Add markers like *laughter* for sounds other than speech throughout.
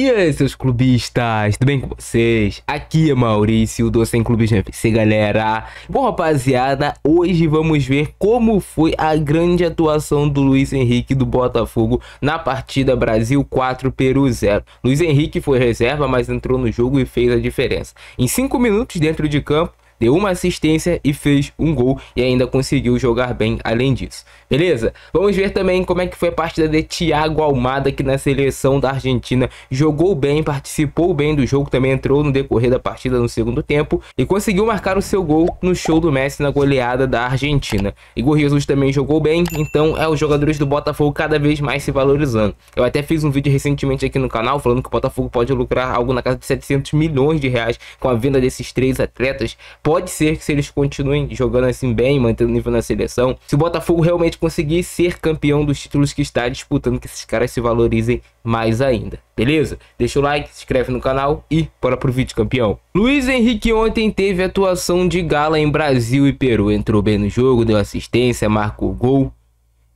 E aí, seus clubistas, tudo bem com vocês? Aqui é Maurício, do Sem Clubismo FC, galera. Bom, rapaziada, hoje vamos ver como foi a grande atuação do Luiz Henrique do Botafogo na partida Brasil 4 Peru 0. Luiz Henrique foi reserva, mas entrou no jogo e fez a diferença. Em 5 minutos dentro de campo, deu uma assistência e fez um gol e ainda conseguiu jogar bem além disso. Beleza? Vamos ver também como é que foi a partida de Thiago Almada que na seleção da Argentina jogou bem, participou bem do jogo, também entrou no decorrer da partida no segundo tempo e conseguiu marcar o seu gol no show do Messi na goleada da Argentina. Igor Jesus também jogou bem, então é os jogadores do Botafogo cada vez mais se valorizando. Eu até fiz um vídeo recentemente aqui no canal falando que o Botafogo pode lucrar algo na casa de 700 milhões de reais com a venda desses três atletas Pode ser que se eles continuem jogando assim bem, mantendo o nível na seleção, se o Botafogo realmente conseguir ser campeão dos títulos que está disputando, que esses caras se valorizem mais ainda. Beleza? Deixa o like, se inscreve no canal e bora pro vídeo, campeão. Luiz Henrique ontem teve atuação de gala em Brasil e Peru. Entrou bem no jogo, deu assistência, marcou gol,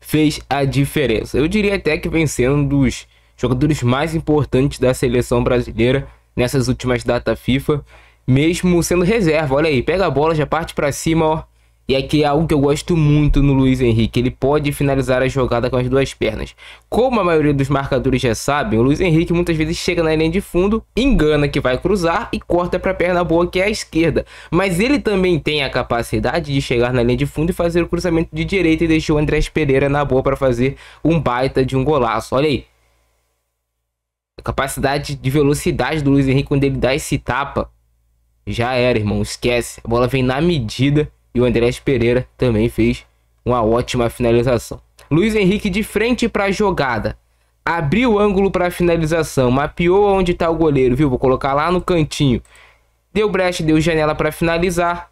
fez a diferença. Eu diria até que vem sendo um dos jogadores mais importantes da seleção brasileira nessas últimas datas FIFA mesmo sendo reserva. Olha aí, pega a bola, já parte para cima, ó. E aqui é algo que eu gosto muito no Luiz Henrique. Ele pode finalizar a jogada com as duas pernas. Como a maioria dos marcadores já sabem, o Luiz Henrique muitas vezes chega na linha de fundo, engana que vai cruzar e corta para a perna boa que é a esquerda. Mas ele também tem a capacidade de chegar na linha de fundo e fazer o cruzamento de direita e deixou o Andrés Pereira na boa para fazer um baita de um golaço. Olha aí. A capacidade de velocidade do Luiz Henrique quando ele dá esse tapa já era, irmão. Esquece. A bola vem na medida e o Andrés Pereira também fez uma ótima finalização. Luiz Henrique de frente para a jogada. Abriu o ângulo para a finalização. Mapeou onde está o goleiro, viu? Vou colocar lá no cantinho. Deu brecha, deu janela para finalizar.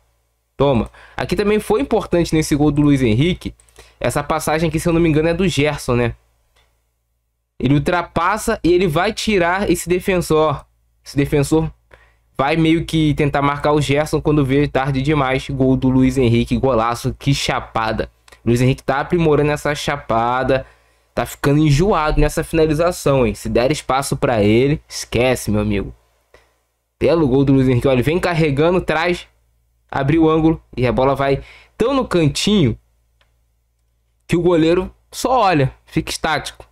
Toma. Aqui também foi importante nesse gol do Luiz Henrique. Essa passagem aqui, se eu não me engano, é do Gerson, né? Ele ultrapassa e ele vai tirar esse defensor. Esse defensor vai meio que tentar marcar o Gerson quando vê tarde demais. Gol do Luiz Henrique, golaço, que chapada. Luiz Henrique tá aprimorando essa chapada, tá ficando enjoado nessa finalização, hein? Se der espaço para ele, esquece, meu amigo. Belo gol do Luiz Henrique, olha, ele vem carregando, traz, abriu o ângulo e a bola vai tão no cantinho que o goleiro só olha, fica estático,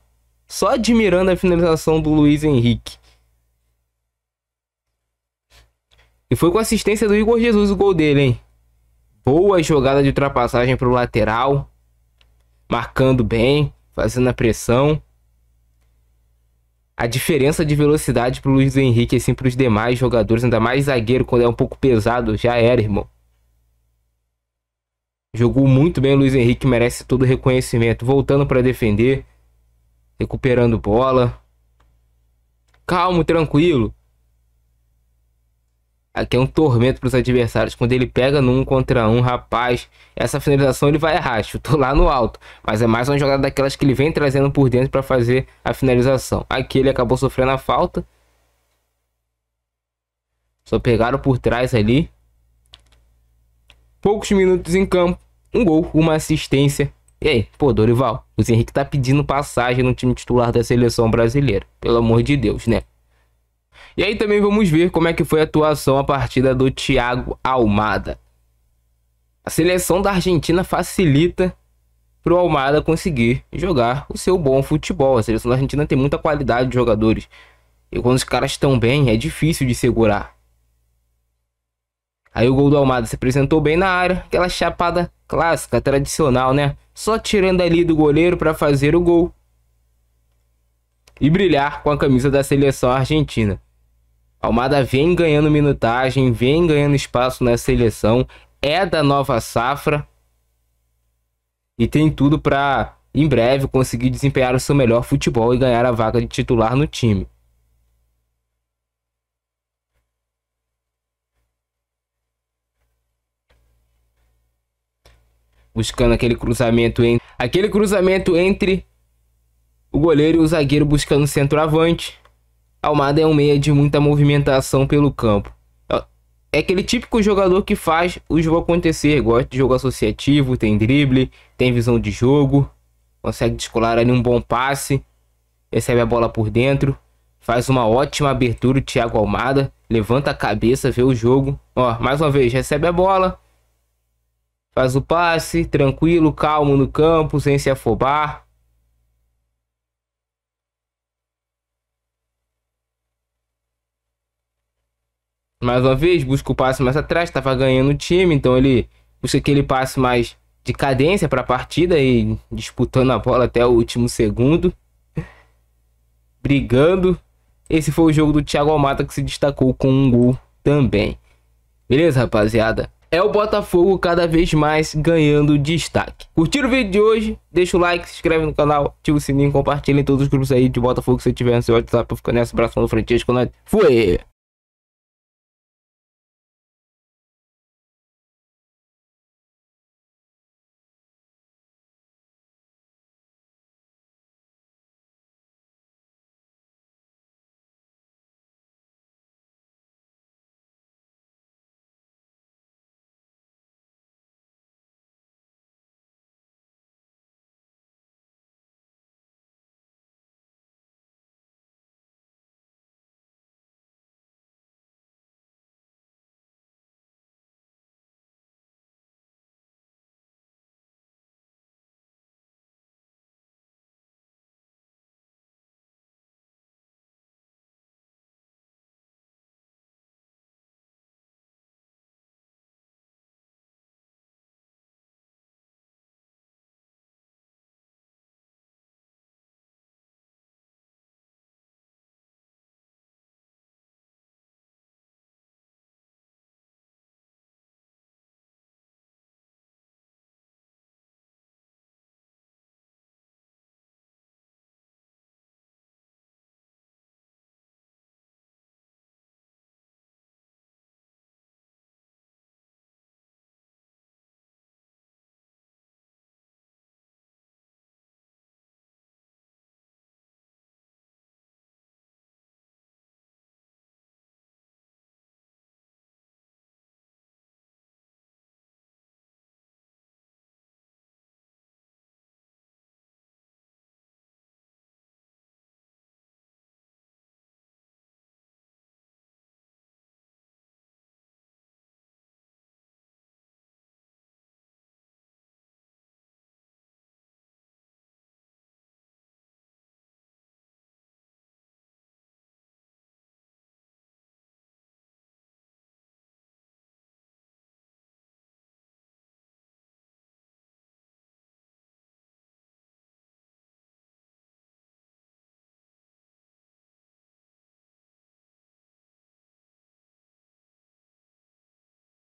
só admirando a finalização do Luiz Henrique. E foi com assistência do Igor Jesus o gol dele, hein? Boa jogada de ultrapassagem para o lateral. Marcando bem, fazendo a pressão. A diferença de velocidade para o Luiz Henrique, assim, para os demais jogadores, ainda mais zagueiro, quando é um pouco pesado, já era, irmão. Jogou muito bem o Luiz Henrique, merece todo o reconhecimento. Voltando para defender, recuperando bola. Calmo, tranquilo. Aqui ah, é um tormento para os adversários. Quando ele pega num contra um, rapaz, essa finalização ele vai errar. Chutou lá no alto. Mas é mais uma jogada daquelas que ele vem trazendo por dentro para fazer a finalização. Aqui ele acabou sofrendo a falta. Só pegaram por trás ali. Poucos minutos em campo. Um gol, uma assistência. E aí, pô, Dorival, o Henrique tá pedindo passagem no time titular da seleção brasileira. Pelo amor de Deus, né? E aí também vamos ver como é que foi a atuação a partida do Thiago Almada. A seleção da Argentina facilita para o Almada conseguir jogar o seu bom futebol. A seleção da Argentina tem muita qualidade de jogadores. E quando os caras estão bem, é difícil de segurar. Aí o gol do Almada se apresentou bem na área, aquela chapada clássica, tradicional, né? Só tirando ali do goleiro para fazer o gol e brilhar com a camisa da seleção argentina. Almada vem ganhando minutagem, vem ganhando espaço na seleção, é da nova safra e tem tudo para em breve conseguir desempenhar o seu melhor futebol e ganhar a vaga de titular no time. buscando aquele cruzamento entre aquele cruzamento entre o goleiro e o zagueiro buscando centroavante. Almada é um meia de muita movimentação pelo campo. É, é aquele típico jogador que faz o jogo acontecer, gosta de jogo associativo, tem drible, tem visão de jogo, consegue descolar ali um bom passe, recebe a bola por dentro, faz uma ótima abertura o Thiago Almada, levanta a cabeça, vê o jogo. Ó, mais uma vez, recebe a bola, faz o passe, tranquilo, calmo no campo, sem se afobar. Mais uma vez, busca o passe mais atrás, estava ganhando o time, então ele busca aquele passe mais de cadência para a partida e disputando a bola até o último segundo, *laughs* brigando. Esse foi o jogo do Thiago Almada que se destacou com um gol também. Beleza, rapaziada? É o Botafogo cada vez mais ganhando destaque. Curtiram o vídeo de hoje? Deixa o like, se inscreve no canal, ativa o sininho, compartilha em todos os grupos aí de Botafogo que você tiver no seu WhatsApp. Eu fico nessa, abração do Francisco, né? Fui!